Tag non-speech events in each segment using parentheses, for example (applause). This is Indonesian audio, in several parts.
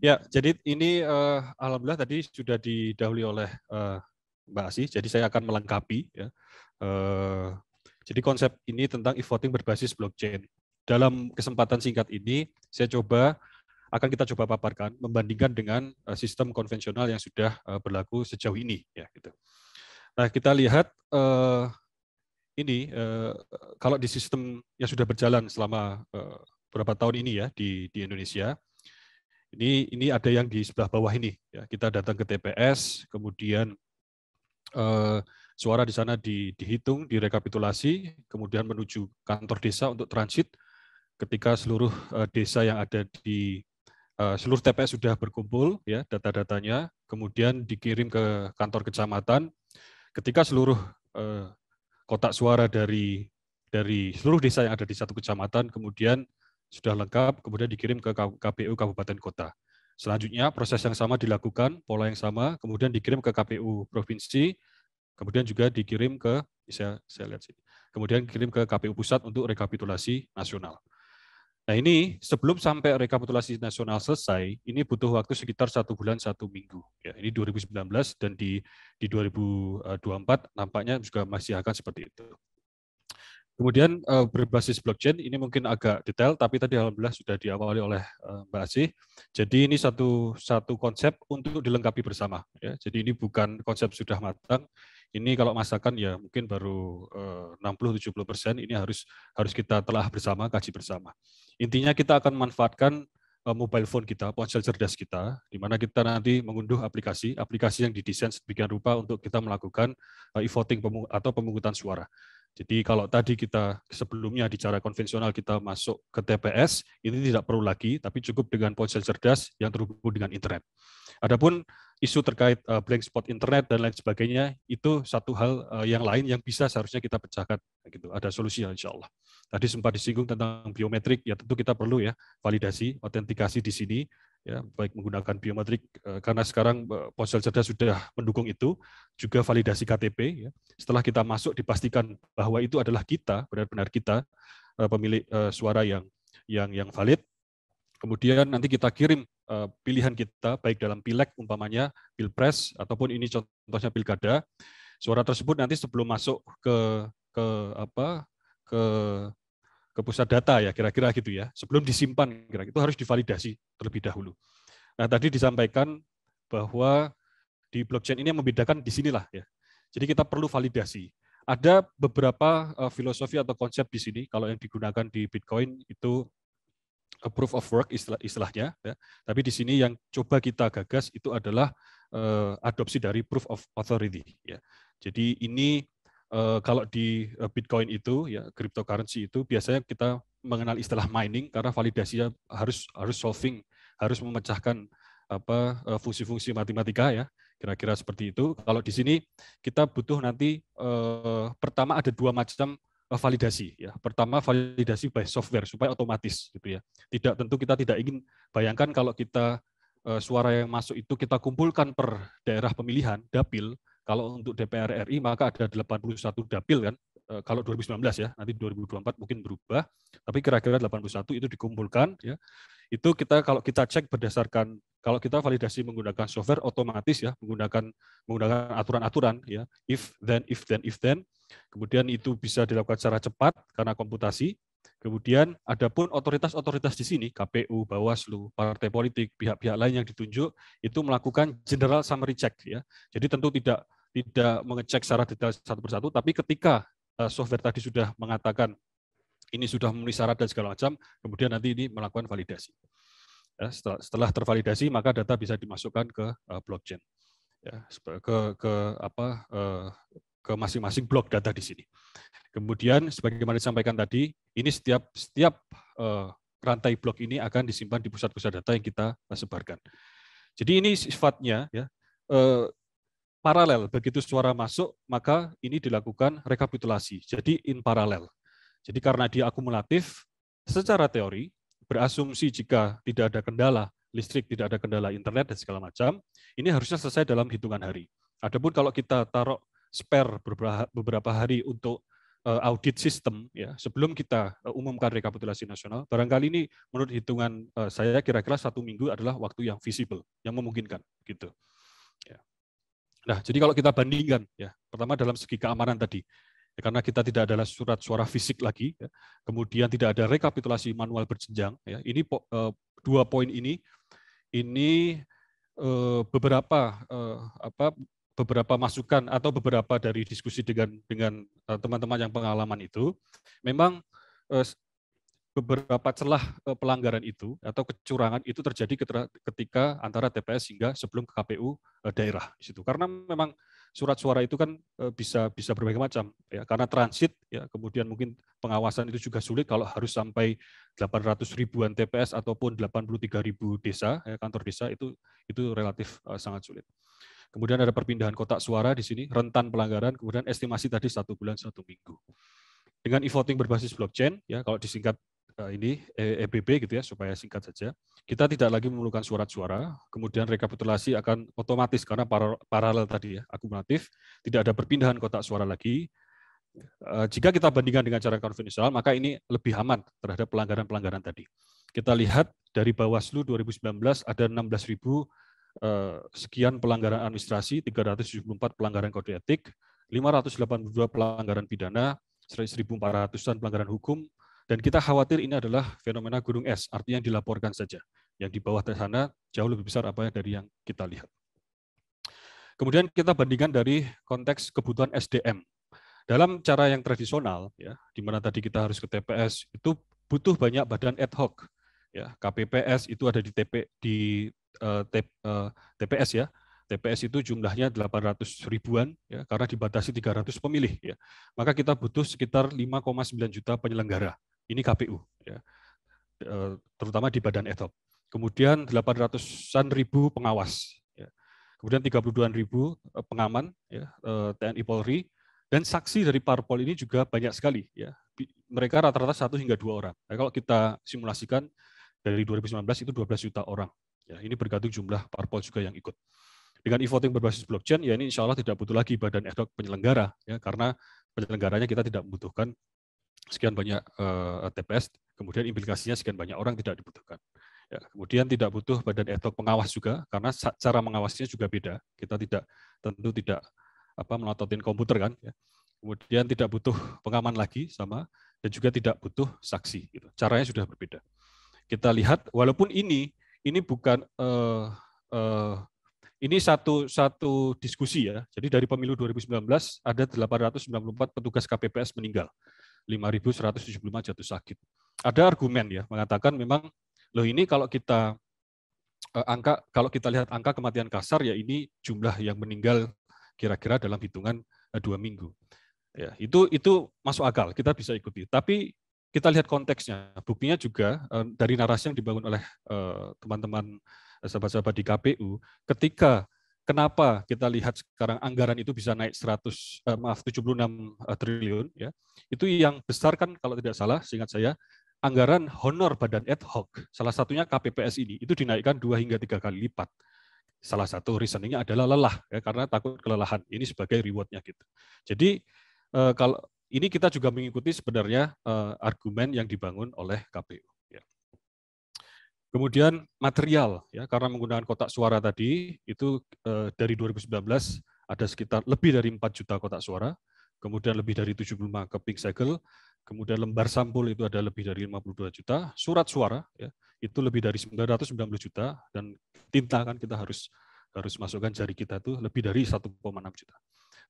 Ya, jadi ini uh, alhamdulillah tadi sudah didahului oleh uh, Mbak Asih. Jadi saya akan melengkapi. Ya. Uh, jadi konsep ini tentang e-voting berbasis blockchain. Dalam kesempatan singkat ini, saya coba akan kita coba paparkan membandingkan dengan uh, sistem konvensional yang sudah uh, berlaku sejauh ini. Ya, gitu. Nah, kita lihat uh, ini uh, kalau di sistem yang sudah berjalan selama uh, berapa tahun ini ya di di Indonesia ini ini ada yang di sebelah bawah ini. Ya, kita datang ke TPS, kemudian eh, suara di sana di, dihitung, direkapitulasi, kemudian menuju kantor desa untuk transit. Ketika seluruh eh, desa yang ada di eh, seluruh TPS sudah berkumpul, ya data-datanya, kemudian dikirim ke kantor kecamatan. Ketika seluruh eh, kotak suara dari dari seluruh desa yang ada di satu kecamatan kemudian sudah lengkap, kemudian dikirim ke KPU Kabupaten Kota. Selanjutnya proses yang sama dilakukan, pola yang sama, kemudian dikirim ke KPU Provinsi, kemudian juga dikirim ke, bisa saya lihat sini, kemudian dikirim ke KPU Pusat untuk rekapitulasi nasional. Nah ini sebelum sampai rekapitulasi nasional selesai, ini butuh waktu sekitar satu bulan satu minggu. Ya, ini 2019 dan di di 2024 eh, nampaknya juga masih akan seperti itu. Kemudian uh, berbasis blockchain ini mungkin agak detail, tapi tadi alhamdulillah sudah diawali oleh uh, Mbak Asih. Jadi ini satu satu konsep untuk dilengkapi bersama. Ya. Jadi ini bukan konsep sudah matang. Ini kalau masakan ya mungkin baru eh, uh, 60-70 persen. Ini harus harus kita telah bersama, kaji bersama. Intinya kita akan manfaatkan uh, mobile phone kita, ponsel cerdas kita, di mana kita nanti mengunduh aplikasi, aplikasi yang didesain sedemikian rupa untuk kita melakukan uh, e-voting atau pemungutan suara jadi kalau tadi kita sebelumnya di cara konvensional kita masuk ke TPS, ini tidak perlu lagi, tapi cukup dengan ponsel cerdas yang terhubung dengan internet. Adapun isu terkait eh, blank spot internet dan lain sebagainya itu satu hal eh, yang lain yang bisa seharusnya kita pecahkan gitu ada solusi insya Allah tadi sempat disinggung tentang biometrik ya tentu kita perlu ya validasi autentikasi di sini ya baik menggunakan biometrik eh, karena sekarang eh, ponsel cerdas sudah mendukung itu juga validasi KTP ya. setelah kita masuk dipastikan bahwa itu adalah kita benar-benar kita eh, pemilik suara yang yang yang valid kemudian nanti kita kirim pilihan kita baik dalam pileg umpamanya pilpres ataupun ini contohnya pilkada suara tersebut nanti sebelum masuk ke ke apa ke ke pusat data ya kira-kira gitu ya. Sebelum disimpan kira itu harus divalidasi terlebih dahulu. Nah, tadi disampaikan bahwa di blockchain ini yang membedakan di sinilah ya. Jadi kita perlu validasi. Ada beberapa uh, filosofi atau konsep di sini kalau yang digunakan di Bitcoin itu a proof of work istilah istilahnya ya. Tapi di sini yang coba kita gagas itu adalah uh, adopsi dari proof of authority ya. Jadi ini Eh, kalau di eh, Bitcoin itu ya cryptocurrency itu biasanya kita mengenal istilah mining karena validasinya harus harus solving, harus memecahkan apa eh, fungsi-fungsi matematika ya kira-kira seperti itu. Kalau di sini kita butuh nanti eh, pertama ada dua macam validasi ya. Pertama validasi by software supaya otomatis gitu ya. Tidak tentu kita tidak ingin bayangkan kalau kita eh, suara yang masuk itu kita kumpulkan per daerah pemilihan dapil kalau untuk DPR RI maka ada 81 dapil kan. Eh, kalau 2019 ya, nanti 2024 mungkin berubah, tapi kira-kira 81 itu dikumpulkan ya. Itu kita kalau kita cek berdasarkan kalau kita validasi menggunakan software otomatis ya, menggunakan menggunakan aturan-aturan ya, if then if then if then. Kemudian itu bisa dilakukan secara cepat karena komputasi Kemudian ada pun otoritas-otoritas di sini, KPU, Bawaslu, partai politik, pihak-pihak lain yang ditunjuk itu melakukan general summary check ya. Jadi tentu tidak tidak mengecek secara detail satu persatu, tapi ketika eh, software tadi sudah mengatakan ini sudah memenuhi syarat dan segala macam, kemudian nanti ini melakukan validasi. Ya, setelah, setelah tervalidasi maka data bisa dimasukkan ke eh, blockchain ya ke ke apa uh, ke masing-masing blok data di sini. Kemudian sebagaimana disampaikan tadi, ini setiap setiap uh, rantai blok ini akan disimpan di pusat-pusat data yang kita sebarkan. Jadi ini sifatnya ya uh, paralel. Begitu suara masuk, maka ini dilakukan rekapitulasi. Jadi in paralel. Jadi karena dia akumulatif, secara teori berasumsi jika tidak ada kendala listrik, tidak ada kendala internet dan segala macam, ini harusnya selesai dalam hitungan hari. Adapun kalau kita taruh spare beberapa, hari untuk eh, audit ya. sistem ya sebelum kita eh, umumkan rekapitulasi nasional barangkali ini menurut hitungan eh, saya kira-kira satu minggu adalah waktu yang visible yang memungkinkan gitu ya. nah jadi kalau kita bandingkan ya pertama dalam segi keamanan tadi ya, karena kita tidak adalah surat suara fisik lagi ya. kemudian tidak ada rekapitulasi manual berjenjang ya ini po, eh, dua poin ini ini eh, beberapa eh, apa beberapa masukan atau beberapa dari diskusi dengan dengan eh, teman-teman yang pengalaman itu, memang eh, beberapa celah eh, pelanggaran itu atau kecurangan itu terjadi ketika antara TPS hingga sebelum KPU daerah di situ. Karena memang surat suara itu kan e, bisa bisa berbagai macam ya karena transit ya kemudian mungkin pengawasan itu juga sulit kalau harus sampai 800 ribuan TPS ataupun 83 ribu desa ya, kantor desa itu itu relatif uh, sangat sulit. Kemudian ada perpindahan kotak suara di sini, rentan pelanggaran, kemudian estimasi tadi satu bulan satu minggu. Dengan e-voting berbasis blockchain, ya kalau disingkat Eh, ini EBB eh, e gitu ya supaya singkat saja. Kita tidak lagi memerlukan surat suara, kemudian rekapitulasi akan otomatis karena paralel tadi ya, akumulatif, tidak ada perpindahan kotak suara lagi. Eh, jika kita bandingkan dengan cara konvensional, maka ini lebih aman terhadap pelanggaran-pelanggaran tadi. Kita lihat dari Bawaslu 2019 ada 16.000 sekian pelanggaran administrasi, 374 pelanggaran kode etik, 582 pelanggaran pidana, 1.400-an pelanggaran hukum, dan kita khawatir ini adalah fenomena gunung es, artinya yang dilaporkan saja. Yang di bawah sana jauh lebih besar apa dari yang kita lihat. Kemudian kita bandingkan dari konteks kebutuhan SDM. Dalam cara yang tradisional, ya, di mana tadi kita harus ke TPS, itu butuh banyak badan ad hoc. Ya, KPPS itu ada di, TP, di uh, eh, TPS eh, ya, TPS itu jumlahnya 800 ribuan ya karena dibatasi 300 pemilih ya. Maka kita butuh sekitar 5,9 juta penyelenggara ini KPU, ya. Eh, terutama di badan etop. Kemudian 800-an ribu pengawas, ya. kemudian 32 ribu eh, pengaman ya, eh, TNI Polri, dan saksi dari parpol ini juga banyak sekali. ya Mereka rata-rata satu hingga dua orang. Nah, kalau kita simulasikan dari 2019 itu 12 juta orang. Ya, ini bergantung jumlah parpol juga yang ikut dengan e-voting berbasis blockchain ya ini insya Allah tidak butuh lagi badan ad hoc penyelenggara ya karena penyelenggaranya kita tidak membutuhkan sekian banyak uh, eh, TPS, kemudian implikasinya sekian banyak orang tidak dibutuhkan. Ya, kemudian tidak butuh badan atau pengawas juga karena cara mengawasinya juga beda. Kita tidak tentu tidak apa melototin komputer kan. Ya. Kemudian tidak butuh pengaman lagi sama dan juga tidak butuh saksi. Gitu. Caranya sudah berbeda. Kita lihat walaupun ini ini bukan uh, uh, ini satu satu diskusi ya. Jadi dari pemilu 2019 ada 894 petugas KPPS meninggal. 5.175 jatuh sakit. Ada argumen ya mengatakan memang loh ini kalau kita eh, angka kalau kita lihat angka kematian kasar ya ini jumlah yang meninggal kira-kira dalam hitungan eh, dua minggu. Ya, itu itu masuk akal, kita bisa ikuti. Tapi kita lihat konteksnya. Buktinya juga eh, dari narasi yang dibangun oleh teman-teman sahabat-sahabat di KPU, ketika Kenapa kita lihat sekarang anggaran itu bisa naik 100 eh, maaf 76 eh, triliun ya. Itu yang besar kan kalau tidak salah seingat saya anggaran honor badan ad hoc salah satunya KPPS ini itu dinaikkan dua hingga tiga kali lipat. Salah satu reasoningnya adalah lelah ya karena takut kelelahan. Ini sebagai rewardnya gitu. Jadi eh, kalau ini kita juga mengikuti sebenarnya eh, argumen yang dibangun oleh KPU. Kemudian material, ya karena menggunakan kotak suara tadi, itu eh, dari 2019 ada sekitar lebih dari 4 juta kotak suara, kemudian lebih dari 75 keping segel, kemudian lembar sampul itu ada lebih dari 52 juta, surat suara ya, itu lebih dari 990 juta, dan tinta kan kita harus harus masukkan jari kita itu lebih dari 1,6 juta.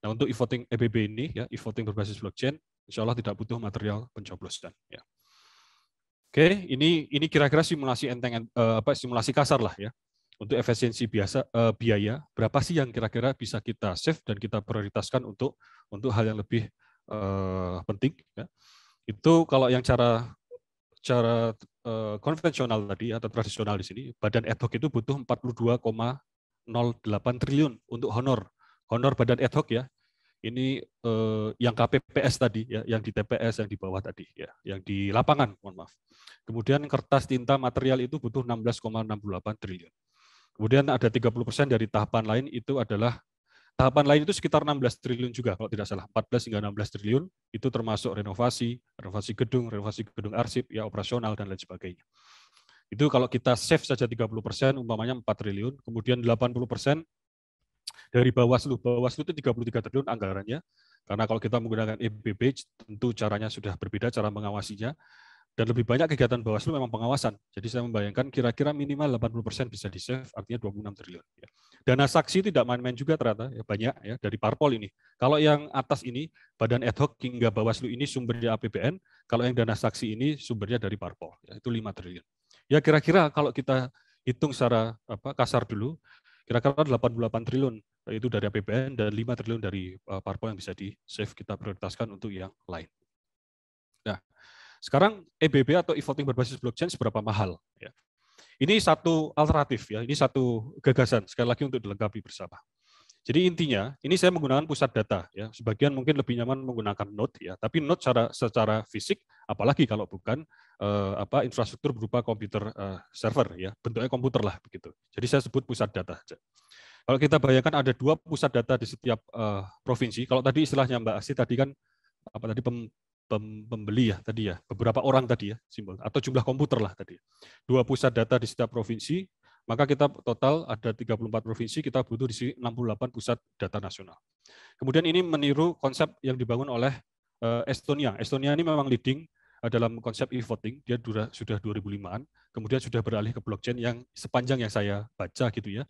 Nah untuk e-voting EBB ini, ya e-voting berbasis blockchain, insya Allah tidak butuh material pencoblosan. Ya. Oke, ini ini kira-kira simulasi enteng uh, apa simulasi kasar lah ya. Untuk efisiensi biasa uh, biaya, berapa sih yang kira-kira bisa kita save dan kita prioritaskan untuk untuk hal yang lebih uh, penting ya. Itu kalau yang cara cara uh, konvensional tadi atau tradisional di sini, badan ad hoc itu butuh 42,08 triliun untuk honor. Honor badan ad hoc ya ini eh, yang KPPS tadi ya, yang di TPS yang di bawah tadi ya, yang di lapangan, mohon maaf. Kemudian kertas tinta material itu butuh 16,68 triliun. Kemudian ada 30% dari tahapan lain itu adalah tahapan lain itu sekitar 16 triliun juga kalau tidak salah, 14 hingga 16 triliun itu termasuk renovasi, renovasi gedung, renovasi gedung arsip ya operasional dan lain sebagainya. Itu kalau kita save saja 30%, umpamanya 4 triliun, kemudian 80% dari Bawaslu. Bawaslu itu 33 triliun anggarannya. Karena kalau kita menggunakan EBB, tentu caranya sudah berbeda cara mengawasinya. Dan lebih banyak kegiatan Bawaslu memang pengawasan. Jadi saya membayangkan kira-kira minimal 80% bisa di-save, artinya 26 triliun. Ya. Dana saksi tidak main-main juga ternyata, ya banyak ya dari parpol ini. Kalau yang atas ini, badan ad hoc hingga Bawaslu ini sumbernya APBN, kalau yang dana saksi ini sumbernya dari parpol, yaitu 5 triliun. Ya kira-kira kalau kita hitung secara apa kasar dulu, kira-kira 88 triliun itu dari APBN dan 5 triliun dari eh, parpol yang bisa di save kita prioritaskan untuk yang lain. Nah, sekarang EBB atau e-voting berbasis blockchain seberapa mahal? Ya. Ini satu alternatif ya, ini satu gagasan sekali lagi untuk dilengkapi bersama. Jadi intinya, ini saya menggunakan pusat data ya. Sebagian mungkin lebih nyaman menggunakan node ya, tapi node secara secara fisik apalagi kalau bukan eh, apa infrastruktur berupa komputer eh, server ya, bentuknya komputer lah begitu. Jadi saya sebut pusat data aja. Kalau kita bayangkan ada dua pusat data di setiap uh, provinsi. Kalau tadi istilahnya Mbak Asih tadi kan apa tadi pem, pem, pembeli ya tadi ya, beberapa orang tadi ya simbol atau jumlah komputer lah tadi. Dua pusat data di setiap provinsi, maka kita total ada 34 provinsi, kita butuh di sini 68 pusat data nasional. Kemudian ini meniru konsep yang dibangun oleh uh, Estonia. Estonia ini memang leading eh, dalam konsep e-voting dia sudah 2005-an kemudian sudah beralih ke blockchain yang sepanjang yang saya baca gitu ya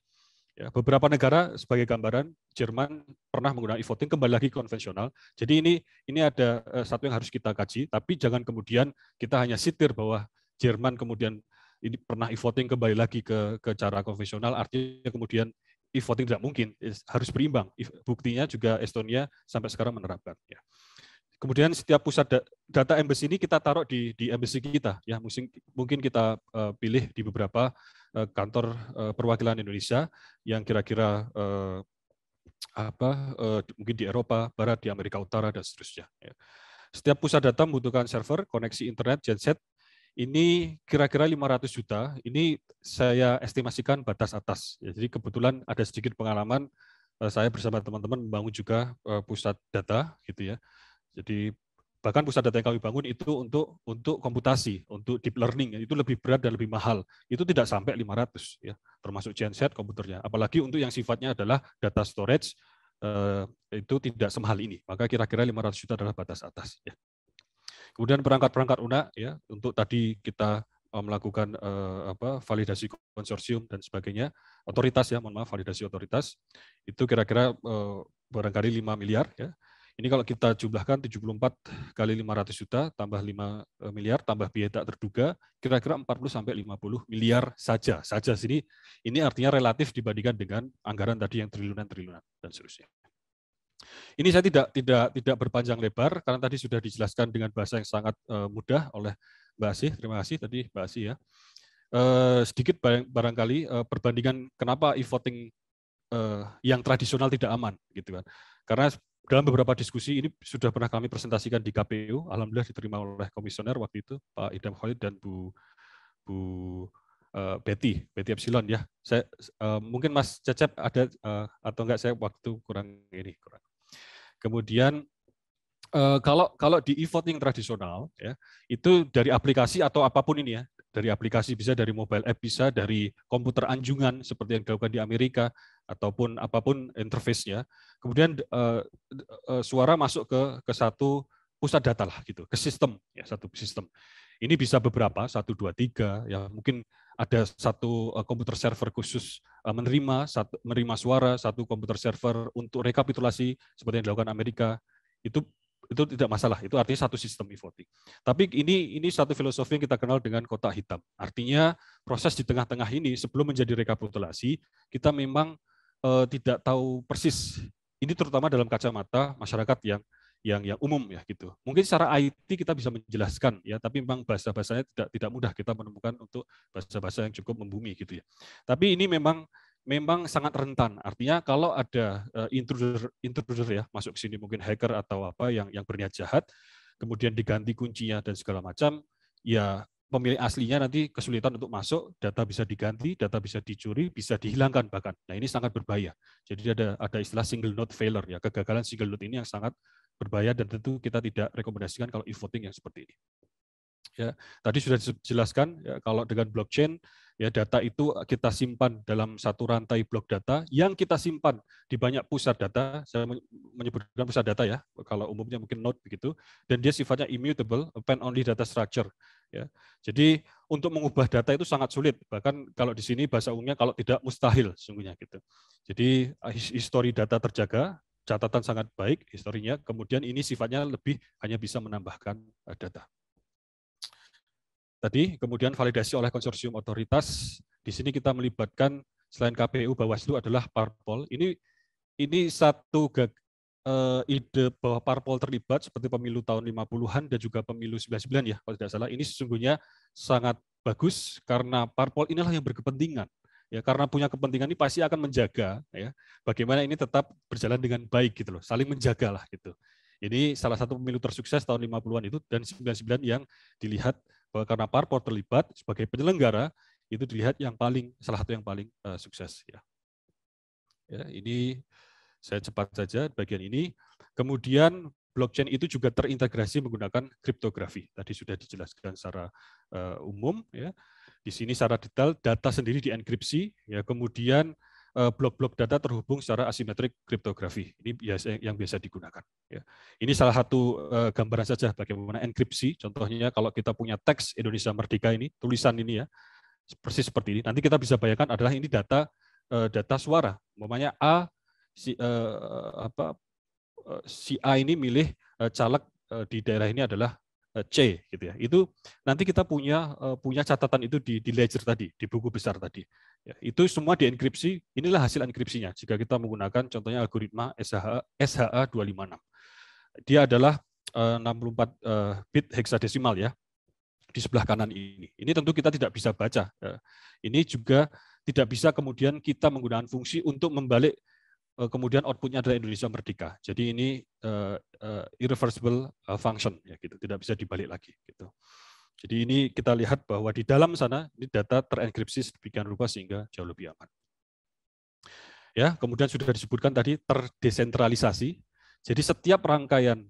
Ya, beberapa negara sebagai gambaran Jerman pernah menggunakan e-voting kembali lagi konvensional. Jadi ini ini ada eh, satu yang harus kita kaji, tapi jangan kemudian kita hanya sitir bahwa Jerman kemudian ini pernah e-voting kembali lagi ke ke cara konvensional artinya kemudian e-voting tidak mungkin harus berimbang. Buktinya juga Estonia sampai sekarang menerapkan ya. Kemudian setiap pusat data embassy ini kita taruh di di embassy kita ya mungkin kita eh, pilih di beberapa eh, kantor eh, perwakilan Indonesia yang kira-kira apa mungkin di Eropa Barat, di Amerika Utara dan seterusnya ya. Setiap pusat data membutuhkan server, koneksi internet, genset ini kira-kira 500 juta. Ini saya estimasikan batas atas. Ya. jadi kebetulan ada sedikit pengalaman saya bersama teman-teman membangun juga pusat data gitu ya. Jadi bahkan pusat data yang kami bangun itu untuk untuk komputasi, untuk deep learning itu lebih berat dan lebih mahal. Itu tidak sampai 500 ya, termasuk genset komputernya. Apalagi untuk yang sifatnya adalah data storage eh, itu tidak semahal ini. Maka kira-kira 500 juta adalah batas atas ya. Kemudian perangkat-perangkat UNA ya untuk tadi kita eh, melakukan eh, apa validasi konsorsium dan sebagainya otoritas ya mohon maaf validasi otoritas itu kira-kira eh, barangkali 5 miliar ya ini kalau kita jumlahkan 74 kali 500 juta tambah 5 e, miliar tambah biaya tak terduga kira-kira 40 sampai 50 miliar saja. Saja sini ini artinya relatif dibandingkan dengan anggaran tadi yang triliunan-triliunan dan seterusnya. Ini saya tidak tidak tidak berpanjang lebar karena tadi sudah dijelaskan dengan bahasa yang sangat e, mudah oleh Mbak Asih. Terima kasih tadi Mbak Asih ya. E, sedikit barangkali perbandingan kenapa e-voting yang tradisional tidak aman gitu kan. Karena dalam beberapa diskusi ini sudah pernah kami presentasikan di KPU, alhamdulillah diterima oleh komisioner waktu itu Pak Idam Khalid dan Bu Bu uh, Betty, Betty Epsilon ya. Saya uh, mungkin Mas Cecep ada uh, atau enggak saya waktu kurang ini kurang. Kemudian uh, kalau kalau di e-voting tradisional ya, itu dari aplikasi atau apapun ini ya, dari aplikasi bisa dari mobile app bisa dari komputer anjungan seperti yang dilakukan di Amerika ataupun apapun interface-nya. Kemudian uh, uh, suara masuk ke ke satu pusat data lah gitu, ke sistem ya satu sistem. Ini bisa beberapa, satu, dua, tiga, ya mungkin ada satu komputer server khusus menerima satu menerima suara, satu komputer server untuk rekapitulasi seperti yang dilakukan Amerika. Itu itu tidak masalah. Itu artinya satu sistem e-voting. Tapi ini ini satu filosofi yang kita kenal dengan kotak hitam. Artinya proses di tengah-tengah ini sebelum menjadi rekapitulasi, kita memang e, tidak tahu persis. Ini terutama dalam kacamata masyarakat yang yang yang umum ya gitu. Mungkin secara IT kita bisa menjelaskan ya, tapi memang bahasa-bahasanya tidak tidak mudah kita menemukan untuk bahasa-bahasa yang cukup membumi gitu ya. Tapi ini memang memang sangat rentan. Artinya kalau ada eh, intruder intruder ya masuk ke sini mungkin hacker atau apa yang yang berniat jahat, kemudian diganti kuncinya dan segala macam, ya pemilik aslinya nanti kesulitan untuk masuk, data bisa diganti, data bisa dicuri, bisa dihilangkan bahkan. Nah ini sangat berbahaya. Jadi ada ada istilah single node failure ya kegagalan single node ini yang sangat berbahaya dan tentu kita tidak rekomendasikan kalau e-voting yang seperti ini. Ya, tadi sudah dijelaskan ya, kalau dengan blockchain Ya, data itu kita simpan dalam satu rantai blok data yang kita simpan di banyak pusat data. Saya menyebutkan pusat data ya, kalau umumnya mungkin node begitu. Dan dia sifatnya immutable, append only data structure. Ya. Jadi untuk mengubah data itu sangat sulit. Bahkan kalau di sini bahasa umumnya kalau tidak mustahil sungguhnya gitu. Jadi ah, histori data terjaga, catatan sangat baik historinya. Kemudian ini sifatnya lebih hanya bisa menambahkan ah, data tadi, kemudian validasi oleh konsorsium otoritas. Di sini kita melibatkan selain KPU Bawaslu adalah parpol. Ini ini satu gag, uh, ide bahwa parpol terlibat seperti pemilu tahun 50-an dan juga pemilu 99 ya kalau tidak salah. Ini sesungguhnya sangat bagus karena parpol inilah yang berkepentingan. Ya karena punya kepentingan ini pasti akan menjaga ya bagaimana ini tetap berjalan dengan baik gitu loh, saling menjagalah gitu. Ini salah satu pemilu tersukses tahun 50-an itu dan 99 yang dilihat bahwa karena Parpor terlibat sebagai penyelenggara itu dilihat yang paling salah satu yang paling uh, sukses ya. ya ini saya cepat saja bagian ini kemudian blockchain itu juga terintegrasi menggunakan kriptografi tadi sudah dijelaskan secara uh, umum ya di sini secara detail data sendiri dienkripsi ya kemudian Eh, blok-blok data terhubung secara asimetrik kriptografi. Ini biasa yang biasa digunakan. Ya. Ini salah satu eh, gambaran saja bagaimana enkripsi. Contohnya kalau kita punya teks Indonesia Merdeka ini, tulisan ini ya, persis seperti ini. Nanti kita bisa bayangkan adalah ini data eh, data suara. Umpamanya A si apa si A ini milih caleg di daerah ini adalah Eh, C gitu ya. Itu nanti kita punya eh, punya catatan itu di, di ledger tadi, di buku besar tadi. Ya, itu semua dienkripsi, inilah hasil enkripsinya jika kita menggunakan contohnya algoritma SHA SHA 256. Dia adalah 64 eh, bit heksadesimal ya di sebelah kanan ini. Ini tentu kita tidak bisa baca. Ya. Ini juga tidak bisa kemudian kita menggunakan fungsi untuk membalik Eh, kemudian outputnya adalah Indonesia merdeka. Jadi ini eh, eh, irreversible function ya gitu, tidak bisa dibalik lagi gitu. Jadi ini kita lihat bahwa di dalam sana ini data terenkripsi sedemikian rupa sehingga jauh lebih aman. Ya, kemudian sudah disebutkan tadi terdesentralisasi. Jadi setiap rangkaian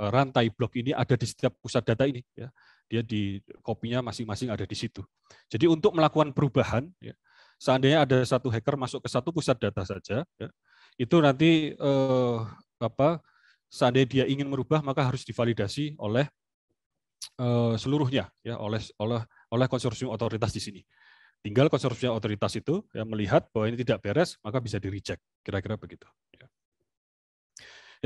rantai blok ini ada di setiap pusat data ini ya. Dia di kopinya masing-masing ada di situ. Jadi untuk melakukan perubahan ya, seandainya ada satu hacker masuk ke satu pusat data saja ya, itu nanti eh, apa seandainya dia ingin merubah maka harus divalidasi oleh eh, seluruhnya ya oleh oleh oleh konsorsium otoritas di sini. Tinggal konsorsium otoritas itu yang melihat bahwa ini tidak beres maka bisa di reject kira-kira begitu. Ya.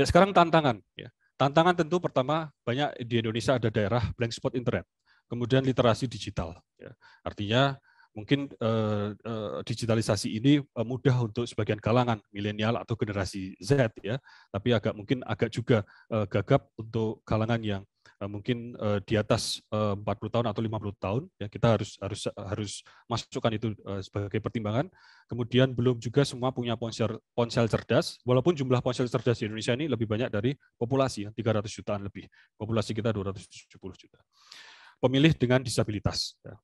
ya sekarang tantangan ya. Tantangan tentu pertama banyak di Indonesia ada daerah blank spot internet, kemudian literasi digital. Ya. Artinya mungkin uh, uh, digitalisasi ini eh, mudah untuk sebagian kalangan milenial atau generasi Z ya, tapi agak mungkin agak juga uh, gagap untuk kalangan yang uh, mungkin uh, di atas uh, 40 tahun atau 50 tahun ya kita harus harus harus masukkan itu uh, sebagai pertimbangan. Kemudian belum juga semua punya ponsel ponsel cerdas, walaupun jumlah ponsel cerdas di Indonesia ini lebih banyak dari populasi ya, 300 jutaan lebih. Populasi kita 270 juta. Pemilih dengan disabilitas ya.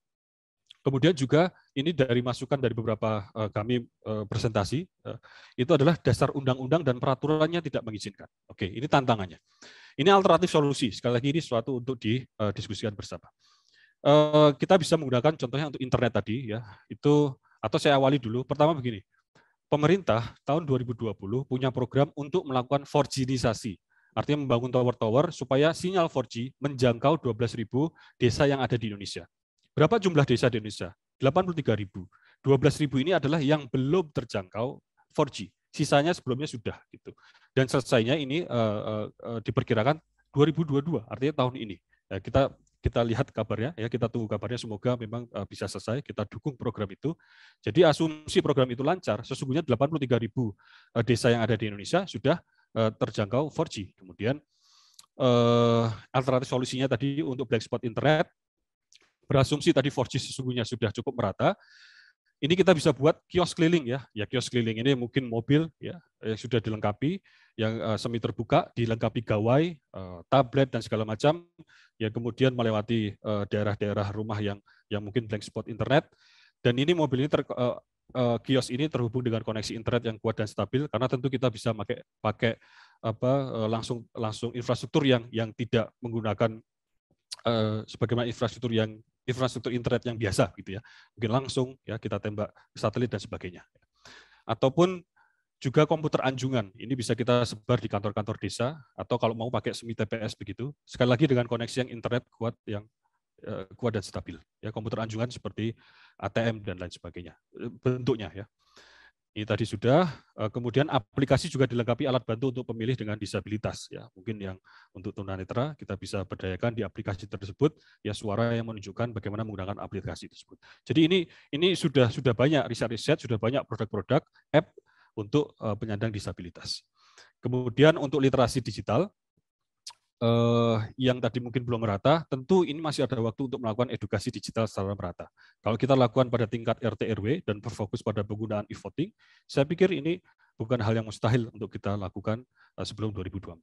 Kemudian juga ini dari masukan dari beberapa eh, kami eh, presentasi, eh, itu adalah dasar undang-undang dan peraturannya tidak mengizinkan. Oke, ini tantangannya. Ini alternatif solusi. Sekali lagi ini suatu untuk didiskusikan bersama. Kita bisa menggunakan contohnya untuk internet tadi ya. Itu atau saya awali dulu. Pertama begini. Pemerintah tahun 2020 punya program untuk melakukan 4G-nisasi. Artinya membangun tower-tower supaya sinyal 4G menjangkau 12.000 desa yang ada di Indonesia. Berapa jumlah desa di Indonesia? 83.000, 12.000 ini adalah yang belum terjangkau 4G. Sisanya sebelumnya sudah gitu. Dan selesainya ini uh, uh, diperkirakan 2022, artinya tahun ini. Ya, kita kita lihat kabarnya ya kita tunggu kabarnya semoga memang uh, bisa selesai kita dukung program itu jadi asumsi program itu lancar sesungguhnya 83.000 uh, desa yang ada di Indonesia sudah uh, terjangkau 4G kemudian alternatif solusinya tadi untuk black spot internet berasumsi tadi 4G sesungguhnya sudah cukup merata, ini kita bisa buat kios keliling ya. Ya kios keliling ini mungkin mobil ya yang sudah dilengkapi, yang eh, semi terbuka, dilengkapi gawai, eh, tablet dan segala macam. Ya kemudian melewati eh, daerah-daerah rumah yang yang mungkin blank spot internet. Dan ini mobil ini ter, kios ini terhubung dengan koneksi internet yang kuat dan stabil karena tentu kita bisa pakai pakai apa langsung langsung infrastruktur yang yang tidak menggunakan sebagaimana infrastruktur yang infrastruktur internet yang biasa gitu ya. Mungkin langsung ya kita tembak satelit dan sebagainya. Ataupun juga komputer anjungan. Ini bisa kita sebar di kantor-kantor desa atau kalau mau pakai semi TPS begitu. Sekali lagi dengan koneksi yang internet kuat yang eh, kuat dan stabil. Ya komputer anjungan seperti ATM dan lain sebagainya. Eh, bentuknya ya. Ini tadi sudah. Eh, kemudian aplikasi juga dilengkapi alat bantu untuk pemilih dengan disabilitas. Ya, mungkin yang untuk tunanetra kita bisa berdayakan di aplikasi tersebut. Ya, suara yang menunjukkan bagaimana menggunakan aplikasi tersebut. Jadi ini ini sudah sudah banyak riset-riset, sudah banyak produk-produk app untuk eh, penyandang disabilitas. Kemudian untuk literasi digital, eh, yang tadi mungkin belum merata, tentu ini masih ada waktu untuk melakukan edukasi digital secara merata. Kalau kita lakukan pada tingkat RT RW dan berfokus pada penggunaan e-voting, saya pikir ini bukan hal yang mustahil untuk kita lakukan eh, sebelum 2024.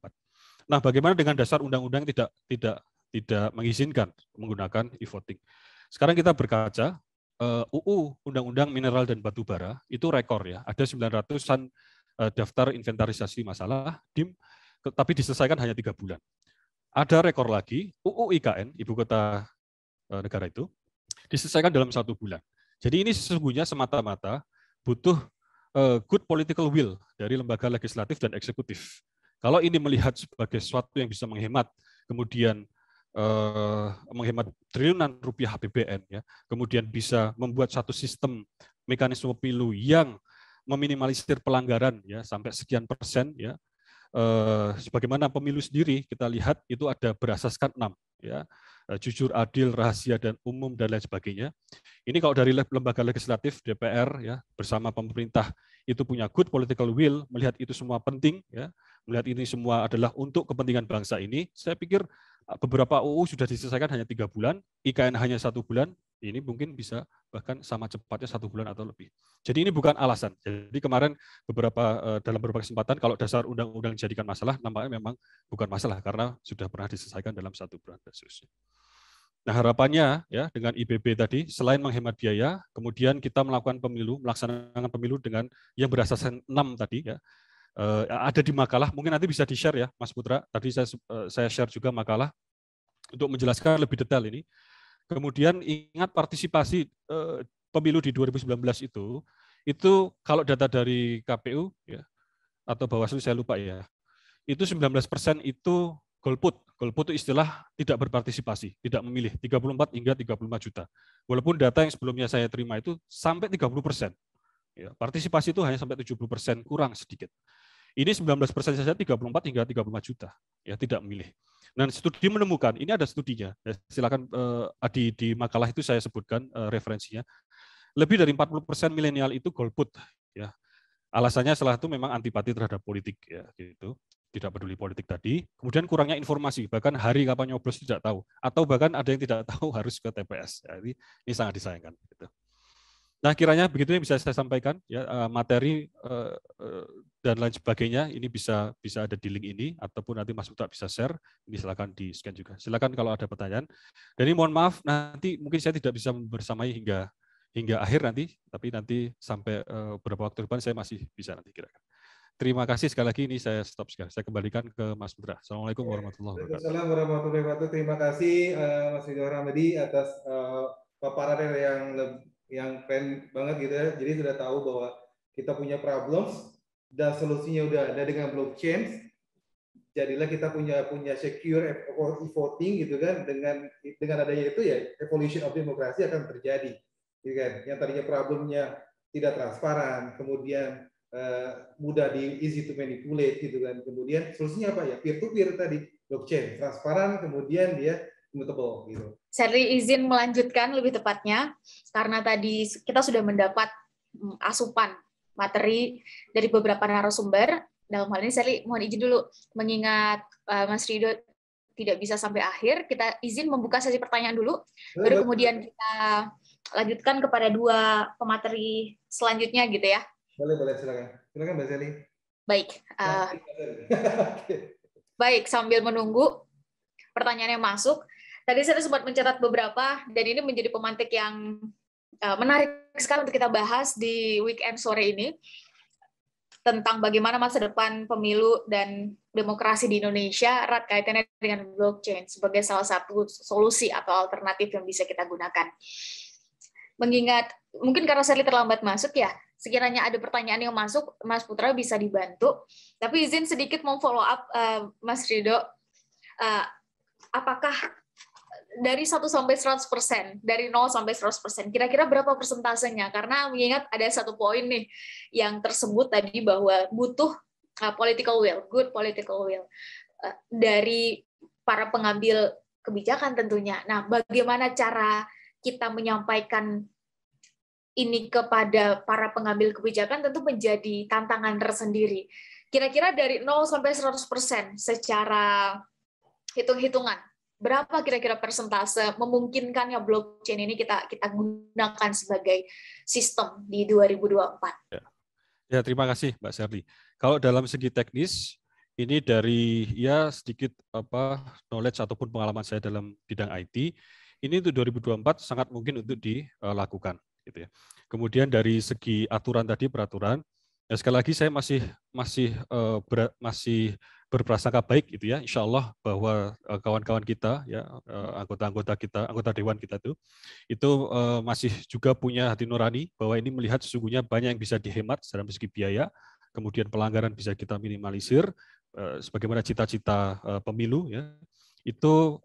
Nah, bagaimana dengan dasar undang-undang tidak tidak tidak mengizinkan menggunakan e-voting? Sekarang kita berkaca UU eh, Undang-Undang Mineral dan Batu Bara itu rekor ya, ada 900-an eh, daftar inventarisasi masalah, DIM, tapi diselesaikan hanya tiga bulan ada rekor lagi UU IKN ibu kota eh, negara itu diselesaikan dalam satu bulan. Jadi ini sesungguhnya semata-mata butuh eh, good political will dari lembaga legislatif dan eksekutif. Kalau ini melihat sebagai sesuatu yang bisa menghemat, kemudian eh, menghemat triliunan rupiah APBN, ya, kemudian bisa membuat satu sistem mekanisme pemilu yang meminimalisir pelanggaran ya sampai sekian persen ya Eh, sebagaimana pemilu sendiri kita lihat itu ada berasaskan enam ya eh, jujur adil rahasia dan umum dan lain sebagainya ini kalau dari lembaga legislatif DPR ya bersama pemerintah itu punya good political will melihat itu semua penting ya melihat ini semua adalah untuk kepentingan bangsa ini saya pikir eh, beberapa UU sudah diselesaikan hanya tiga bulan IKN hanya satu bulan ini mungkin bisa bahkan sama cepatnya satu bulan atau lebih. Jadi ini bukan alasan. Jadi kemarin beberapa eh, dalam beberapa kesempatan kalau dasar undang-undang dijadikan masalah, nampaknya memang bukan masalah karena sudah pernah diselesaikan dalam satu bulan dan Nah harapannya ya dengan IBB tadi selain menghemat biaya, kemudian kita melakukan pemilu, melaksanakan pemilu dengan yang berasaskan enam tadi ya. Eh, ada di makalah, mungkin nanti bisa di-share ya Mas Putra. Tadi saya eh, saya share juga makalah untuk menjelaskan lebih detail ini. Kemudian ingat partisipasi eh, pemilu di 2019 itu, itu kalau data dari KPU ya atau Bawaslu saya lupa ya, itu 19 persen itu golput. Golput itu istilah tidak berpartisipasi, tidak memilih 34 hingga 35 juta. Walaupun data yang sebelumnya saya terima itu sampai 30 persen. Ya, partisipasi itu hanya sampai 70 persen kurang sedikit. Ini 19 persen saja 34 hingga 35 juta ya tidak memilih. Dan studi menemukan, ini ada studinya, ya, silakan uh, eh, di, di makalah itu saya sebutkan uh, referensinya, lebih dari 40 persen milenial itu golput. Ya. Alasannya salah itu memang antipati terhadap politik, ya, gitu tidak peduli politik tadi, kemudian kurangnya informasi, bahkan hari kapan nyoblos tidak tahu, atau bahkan ada yang tidak (laughs) tahu harus ke TPS. Jadi ya, ini sangat disayangkan. Gitu. Nah kiranya begitu yang bisa saya sampaikan ya eh, materi dan lain sebagainya ini bisa bisa ada di link ini ataupun nanti Mas Butra bisa share ini silakan di scan juga silakan kalau ada pertanyaan dan ini mohon maaf nanti mungkin saya tidak bisa bersamai hingga hingga akhir nanti tapi nanti sampai eh, beberapa waktu depan saya masih bisa nanti kira-kira terima kasih sekali lagi ini saya stop sekali saya kembalikan ke Mas Putra Assalamualaikum warahmatullahi wabarakatuh Assalamualaikum warahmatullahi wabarakatuh terima kasih eh, Mas Widodo Ramadi atas eh, paparan yang yang keren banget gitu ya jadi sudah tahu bahwa kita punya problems dan solusinya udah ada dengan blockchain jadilah kita punya punya secure e-voting gitu kan dengan dengan adanya itu ya evolution of demokrasi akan terjadi gitu kan yang tadinya problemnya tidak transparan kemudian Uh, mudah di easy to manipulate gitu kan. Kemudian solusinya apa ya? Peer to peer tadi blockchain transparan kemudian dia immutable gitu. Saya izin melanjutkan lebih tepatnya karena tadi kita sudah mendapat mm, asupan materi dari beberapa narasumber. Dalam hal ini saya mohon izin dulu mengingat uh, Mas Rido tidak bisa sampai akhir, kita izin membuka sesi pertanyaan dulu, baru kemudian kita lanjutkan kepada dua pemateri selanjutnya gitu ya. Boleh, boleh, silakan. Silakan Mbak Sally. Baik. Uh, (laughs) baik, sambil menunggu pertanyaan yang masuk. Tadi saya sempat mencatat beberapa, dan ini menjadi pemantik yang Eh, menarik sekali untuk kita bahas di weekend sore ini tentang bagaimana masa depan pemilu dan demokrasi di Indonesia erat kaitannya dengan blockchain sebagai salah satu solusi atau alternatif yang bisa kita gunakan. Mengingat mungkin karena saya terlambat masuk ya, sekiranya ada pertanyaan yang masuk, Mas Putra bisa dibantu. Tapi izin sedikit mau follow up uh, Mas Rido, uh, eh, apakah dari 1 sampai 100 persen, dari 0 sampai 100 persen, kira-kira berapa persentasenya? Karena mengingat ada satu poin nih yang tersebut tadi bahwa butuh uh, political will, good political will uh, dari para pengambil kebijakan tentunya. Nah, bagaimana cara kita menyampaikan ini kepada para pengambil kebijakan tentu menjadi tantangan tersendiri. Kira-kira dari 0 sampai 100 persen secara hitung-hitungan berapa kira-kira persentase memungkinkannya blockchain ini kita kita gunakan sebagai sistem di 2024? Ya, ya terima kasih Mbak Serli. Kalau dalam segi teknis ini dari ya sedikit apa knowledge ataupun pengalaman saya dalam bidang IT ini untuk 2024 sangat mungkin untuk dilakukan gitu ya. Kemudian dari segi aturan tadi peraturan ya sekali lagi saya masih masih uh, ber, masih berprasangka baik itu ya insya Allah bahwa eh, kawan-kawan kita ya eh, anggota-anggota kita anggota dewan kita itu itu eh, masih juga punya hati nurani bahwa ini melihat sesungguhnya banyak yang bisa dihemat dalam segi biaya kemudian pelanggaran bisa kita minimalisir sebagaimana cita-cita pemilu ya itu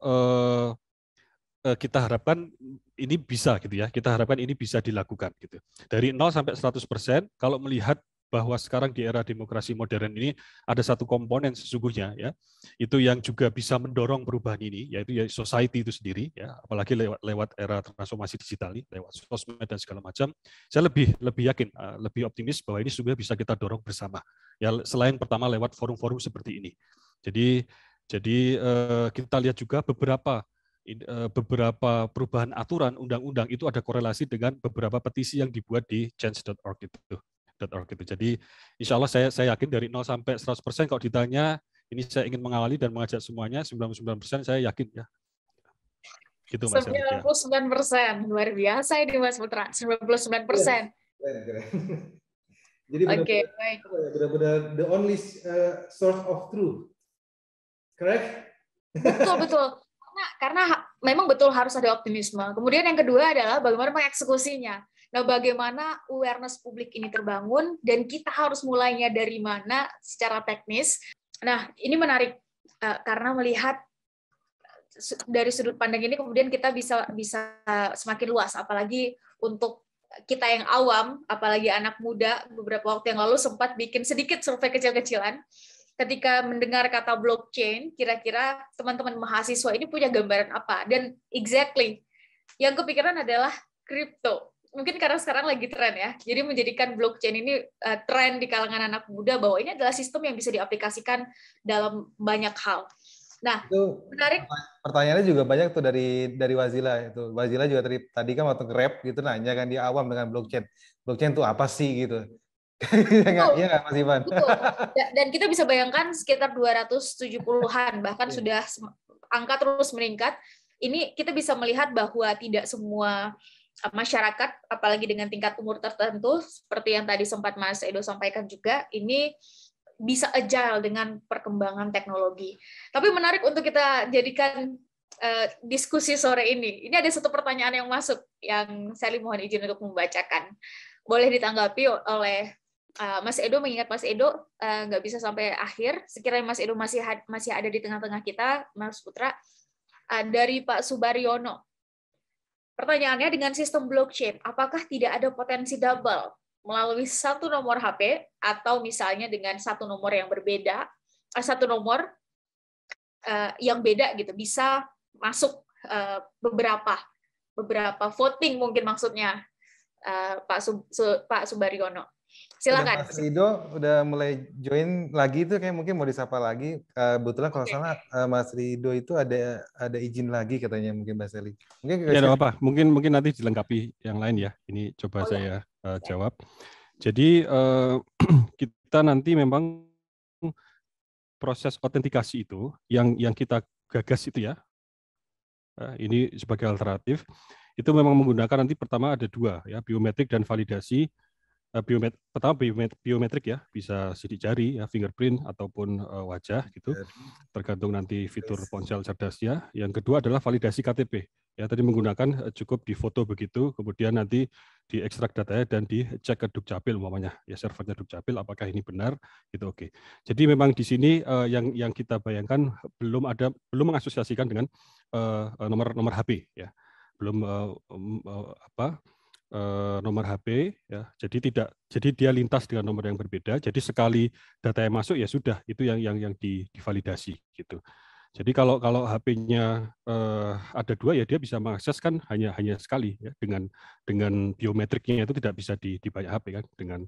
kita harapkan ini bisa gitu ya kita harapkan ini bisa dilakukan gitu dari 0 sampai 100 persen kalau melihat bahwa sekarang di era demokrasi modern ini ada satu komponen sesungguhnya ya itu yang juga bisa mendorong perubahan ini yaitu ya society itu sendiri ya apalagi lewat lewat era transformasi digital ini lewat sosmed dan segala macam saya lebih lebih yakin eh, lebih optimis bahwa ini sudah bisa kita dorong bersama ya selain pertama lewat forum-forum seperti ini jadi jadi eh, kita lihat juga beberapa eh, beberapa perubahan aturan undang-undang itu ada korelasi dengan beberapa petisi yang dibuat di change.org itu org gitu. Jadi insya Allah saya, saya yakin dari 0 sampai 100 persen kalau ditanya ini saya ingin mengawali dan mengajak semuanya 99 persen saya yakin ya. Gitu, Mas 99 ya. persen luar biasa ini Mas Putra 99 persen. (laughs) Jadi benar-benar okay, ya, benar-benar the only uh, source of truth, correct? Betul betul. Karena karena memang betul harus ada optimisme. Kemudian yang kedua adalah bagaimana mengeksekusinya. Nah, bagaimana awareness publik ini terbangun dan kita harus mulainya dari mana secara teknis? Nah, ini menarik eh, karena melihat eh, dari sudut pandang ini kemudian kita bisa bisa semakin luas apalagi untuk kita yang awam apalagi anak muda beberapa waktu yang lalu sempat bikin sedikit survei kecil-kecilan ketika mendengar kata blockchain kira-kira teman-teman mahasiswa ini punya gambaran apa dan exactly yang kepikiran adalah kripto mungkin karena sekarang lagi tren ya. Jadi menjadikan blockchain ini uh, tren di kalangan anak muda bahwa ini adalah sistem yang bisa diaplikasikan dalam banyak hal. Nah, itu menarik. Pertanyaannya juga banyak tuh dari dari Wazila itu. Wazila juga tadi tadi kan waktu grab gitu nanya kan dia awam dengan blockchain. Blockchain itu apa sih gitu? Iya (laughs) nggak ya Dan kita bisa bayangkan sekitar 270-an bahkan iya. sudah angka terus meningkat. Ini kita bisa melihat bahwa tidak semua masyarakat, apalagi dengan tingkat umur tertentu, seperti yang tadi sempat Mas Edo sampaikan juga, ini bisa agile dengan perkembangan teknologi. Tapi menarik untuk kita jadikan uh, diskusi sore ini. Ini ada satu pertanyaan yang masuk yang saya mohon izin untuk membacakan. Boleh ditanggapi oleh uh, Mas Edo mengingat Mas Edo uh, bisa sampai akhir. Sekiranya Mas Edo masih masih ada di tengah-tengah kita, Mas Putra, uh, dari Pak Subaryono Pertanyaannya dengan sistem blockchain, apakah tidak ada potensi double melalui satu nomor HP atau misalnya dengan satu nomor yang berbeda, eh, satu nomor eh, yang beda gitu bisa masuk eh, beberapa beberapa voting mungkin maksudnya Pak Pak Subariono silakan. Mas Rido udah mulai join lagi itu kayak mungkin mau disapa lagi. Eh, kebetulan kalau okay. salah eh, Mas Rido itu ada ada izin lagi katanya mungkin Mas Eli. Mungkin ya, saya... apa? Mungkin mungkin nanti dilengkapi yang lain ya. Ini coba oh, iya. saya uh, jawab. Jadi uh, (clears throat) kita nanti memang proses otentikasi itu yang yang kita gagas itu ya. Uh, ini sebagai alternatif itu memang menggunakan nanti pertama ada dua ya biometrik dan validasi Eh, biomet pertama biomet biometrik ya bisa sidik jari ya fingerprint ataupun uh, wajah gitu tergantung nanti fitur ponsel cerdasnya yang kedua adalah validasi KTP ya tadi menggunakan eh, cukup di foto begitu kemudian nanti di ekstrak datanya dan dicek ke Dukcapil umpamanya ya servernya Dukcapil apakah ini benar gitu oke okay. jadi memang di sini uh, yang yang kita bayangkan belum ada belum mengasosiasikan dengan uh, nomor nomor HP ya belum uh, um, uh, apa Eh, nomor HP ya. Jadi tidak jadi dia lintas dengan nomor yang berbeda. Jadi sekali data yang masuk ya sudah itu yang yang yang di, divalidasi gitu. Jadi kalau kalau HP-nya uh, eh, ada dua ya dia bisa mengakses kan hanya hanya sekali ya dengan dengan biometriknya itu tidak bisa di, di banyak HP kan dengan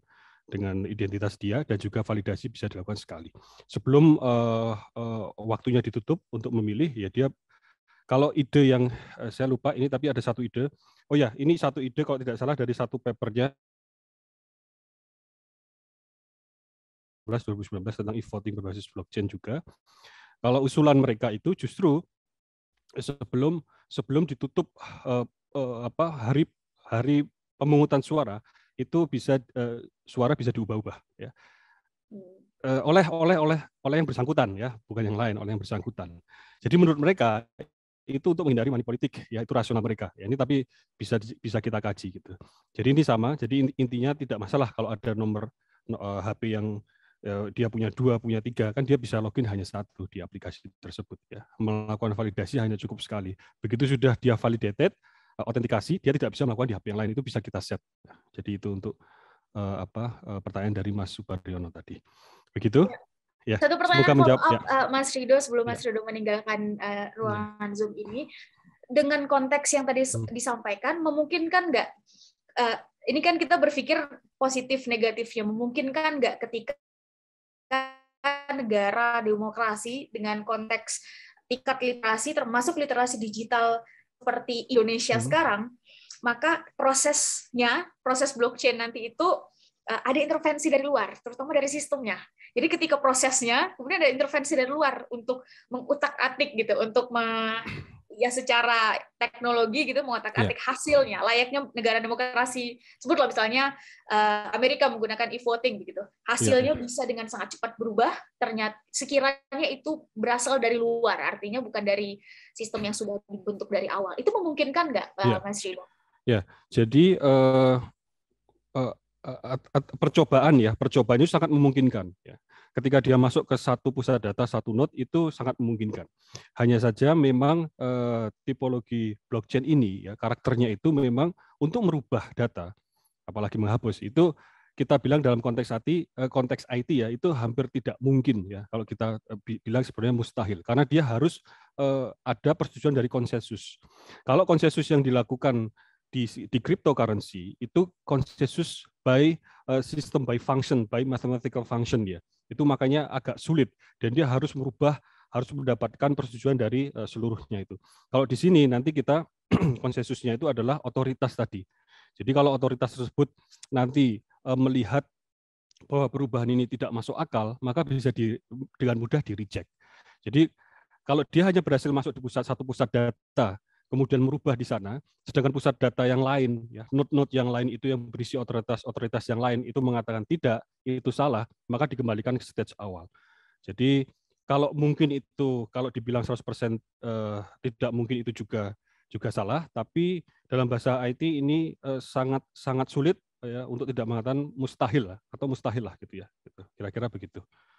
dengan identitas dia dan juga validasi bisa dilakukan sekali. Sebelum uh, uh, waktunya ditutup untuk memilih, ya dia kalau ide yang eh, saya lupa ini tapi ada satu ide. Oh ya, ini satu ide kalau tidak salah dari satu papernya 2019 tentang e-voting berbasis blockchain juga. Kalau usulan mereka itu justru sebelum sebelum ditutup uh, uh, apa hari hari pemungutan suara itu bisa uh, suara bisa diubah-ubah ya. Uh, oleh oleh oleh oleh yang bersangkutan ya, bukan yang lain, oleh yang bersangkutan. Jadi menurut mereka itu untuk menghindari money politik ya itu rasional mereka ya ini tapi bisa bisa kita kaji gitu jadi ini sama jadi intinya tidak masalah kalau ada nomor HP eh, yang eh, dia punya dua punya tiga kan dia bisa login hanya satu di aplikasi tersebut ya melakukan validasi hanya cukup sekali begitu sudah dia validated otentikasi eh, autentikasi dia tidak bisa melakukan di HP yang lain itu bisa kita set jadi itu untuk apa pertanyaan dari Mas Subaryono tadi begitu ya. Ya, Satu pertanyaan Buka menjawab, up, ya. uh, Mas Rido sebelum Mas ya. Rido meninggalkan uh, ruangan Zoom ini, dengan konteks yang tadi hmm. disampaikan, memungkinkan nggak? Uh, ini kan kita berpikir positif negatifnya, memungkinkan nggak ketika negara demokrasi dengan konteks tingkat literasi, termasuk literasi digital seperti Indonesia hmm. sekarang, maka prosesnya, proses blockchain nanti itu Eh, ada intervensi dari luar, terutama dari sistemnya. Jadi ketika prosesnya, kemudian ada intervensi dari luar untuk mengutak-atik gitu, untuk me, ya secara teknologi gitu mengutak-atik yeah. hasilnya, layaknya negara demokrasi. Sebutlah misalnya eh, Amerika menggunakan e-voting gitu. Hasilnya yeah. Ya, bisa dengan sangat cepat berubah. Ternyata sekiranya itu berasal dari luar, artinya bukan dari sistem yang sudah dibentuk dari awal. Itu memungkinkan nggak, yeah. Mas Rino? Ya, yeah. jadi uh, uh, Eh, percobaan ya, itu sangat memungkinkan. Ya. Ketika dia masuk ke satu pusat data, satu node itu sangat memungkinkan. Hanya saja memang eh, tipologi blockchain ini, ya karakternya itu memang untuk merubah data, apalagi menghapus itu kita bilang dalam konteks IT, eh, konteks IT ya itu hampir tidak mungkin ya kalau kita bilang sebenarnya mustahil karena dia harus ada persetujuan dari konsensus. Kalau konsensus yang dilakukan di di cryptocurrency itu konsensus by uh, system by function by mathematical function ya itu makanya agak sulit dan dia harus merubah harus mendapatkan persetujuan dari uh, seluruhnya itu kalau di sini nanti kita (clears throat) konsensusnya itu adalah otoritas tadi jadi kalau otoritas tersebut nanti uh, melihat bahwa perubahan ini tidak masuk akal maka bisa di, dengan mudah di reject jadi kalau dia hanya berhasil masuk di pusat satu pusat data kemudian merubah di sana, sedangkan pusat data yang lain, ya, node-node yang lain itu yang berisi otoritas-otoritas yang lain itu mengatakan tidak, itu salah, maka dikembalikan ke stage awal. Jadi kalau mungkin itu, kalau dibilang 100% eh, tidak mungkin itu juga juga salah, tapi dalam bahasa IT ini eh, sangat sangat sulit ya, untuk tidak mengatakan mustahil atau mustahil lah gitu ya, kira gitu. kira-kira begitu.